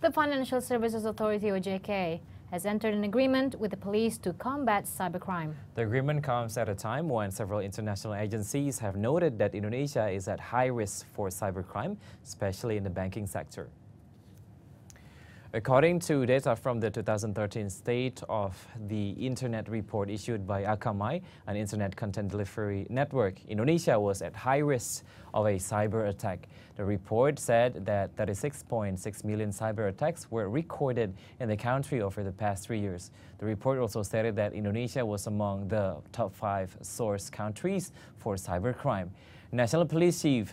The Financial Services Authority, or JK, has entered an agreement with the police to combat cybercrime. The agreement comes at a time when several international agencies have noted that Indonesia is at high risk for cybercrime, especially in the banking sector. According to data from the 2013 State of the Internet report issued by Akamai, an internet content delivery network, Indonesia was at high risk of a cyber attack. The report said that 36.6 million cyber attacks were recorded in the country over the past three years. The report also stated that Indonesia was among the top five source countries for cybercrime. National Police Chief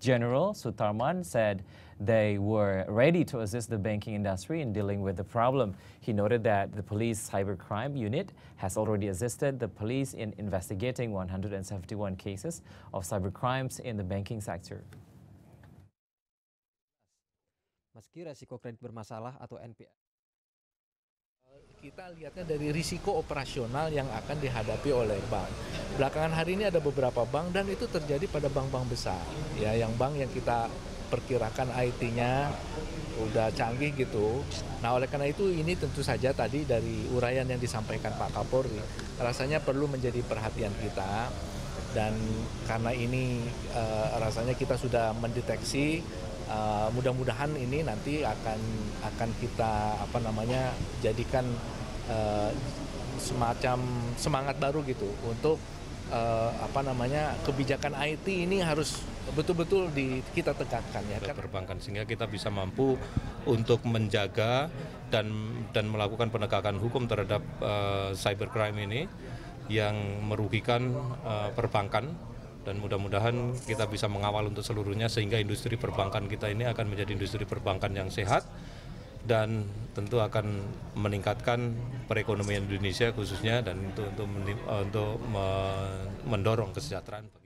General Sutarman said they were ready to assist the banking industry in dealing with the problem. He noted that the police cybercrime unit has already assisted the police in investigating 171 cases of cybercrimes in the banking sector. Meski resiko kredit bermasalah atau NPL kita lihatnya dari risiko operasional yang akan dihadapi oleh bank. Belakangan hari ini ada beberapa bank dan itu terjadi pada bank-bank besar, ya, yang bank yang kita perkirakan IT-nya udah canggih gitu. Nah, oleh karena itu ini tentu saja tadi dari uraian yang disampaikan Pak Kapolri rasanya perlu menjadi perhatian kita dan karena ini uh, rasanya kita sudah mendeteksi uh, mudah-mudahan ini nanti akan akan kita apa namanya jadikan uh, semacam semangat baru gitu untuk uh, apa namanya kebijakan IT ini harus betul-betul di kita tegakkan ya kan perbankan sehingga kita bisa mampu untuk menjaga dan dan melakukan penegakan hukum terhadap uh, cybercrime ini yang merugikan uh, perbankan dan mudah-mudahan kita bisa mengawal untuk seluruhnya sehingga industri perbankan kita ini akan menjadi industri perbankan yang sehat dan tentu akan meningkatkan perekonomian Indonesia khususnya dan untuk untuk, eh, untuk mendorong kesejahteraan.